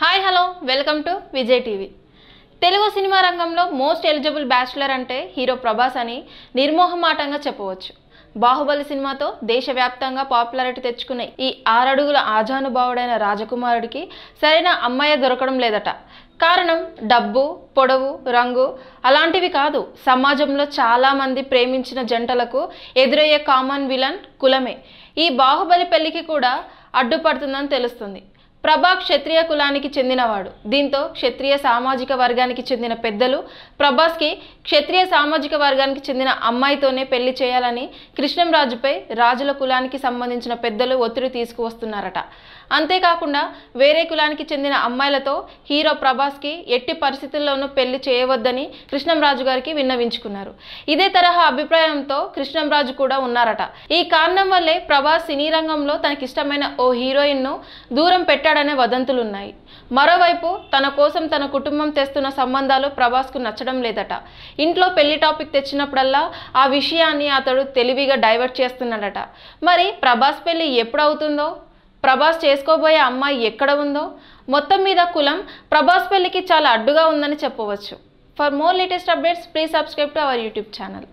hi hello welcome to Vijay TV Telugu cinema రంగంలో most eligible bachelor అంటే hero Prabhas అని నిర్మోహమాటంగా చెప్పవచ్చు బాహుబలి సినిమాతో దేశవ్యాప్తంగా పాపులారిటీ తెచ్చుకునే ఈ ఆరడుగుల ఆజానుభావుడైన రాజకుమారుడికి సరైన అమ్మాయి దొరకడం లేదట కారణం డబ్బు పొడవు రంగు అలాంటివి కాదు సమాజంలో చాలామంది ప్రేమించిన జంటలకు ఎదురయ్యే కామన్ విలన్ కులమే ఈ బాహుబలి పెళ్లికి కూడా అడ్డుపడుతుందని తెలుస్తుంది ప్రభా క్షత్రియ కులానికి చెందినవాడు దీంతో క్షత్రియ సామాజిక వర్గానికి చెందిన పెద్దలు ప్రభాస్కి క్షత్రియ సామాజిక వర్గానికి చెందిన అమ్మాయితోనే పెళ్లి చేయాలని కృష్ణంరాజుపై రాజుల కులానికి సంబంధించిన పెద్దలు ఒత్తిడి తీసుకువస్తున్నారట అంతేకాకుండా వేరే కులానికి చెందిన అమ్మాయిలతో హీరో ప్రభాస్కి ఎట్టి పరిస్థితుల్లోనూ పెళ్లి చేయవద్దని కృష్ణంరాజు గారికి విన్నవించుకున్నారు ఇదే తరహా అభిప్రాయంతో కృష్ణంరాజు కూడా ఉన్నారట ఈ కారణం వల్లే ప్రభాస్ సినీ రంగంలో తనకిష్టమైన ఓ హీరోయిన్ను దూరం పెట్ట పెట్టాడనే వదంతులున్నాయి మరోవైపు తన కోసం తన కుటుంబం తెస్తున్న సంబంధాలు ప్రభాస్కు నచ్చడం లేదట ఇంట్లో పెళ్లి టాపిక్ తెచ్చినప్పుడల్లా ఆ విషయాన్ని అతడు తెలివిగా డైవర్ట్ చేస్తున్నాడట మరి ప్రభాస్ పెళ్లి ఎప్పుడవుతుందో ప్రభాస్ చేసుకోబోయే అమ్మాయి ఎక్కడ ఉందో మొత్తం మీద కులం ప్రభాస్ పెళ్లికి చాలా అడ్డుగా ఉందని చెప్పవచ్చు for more latest updates please subscribe to our YouTube channel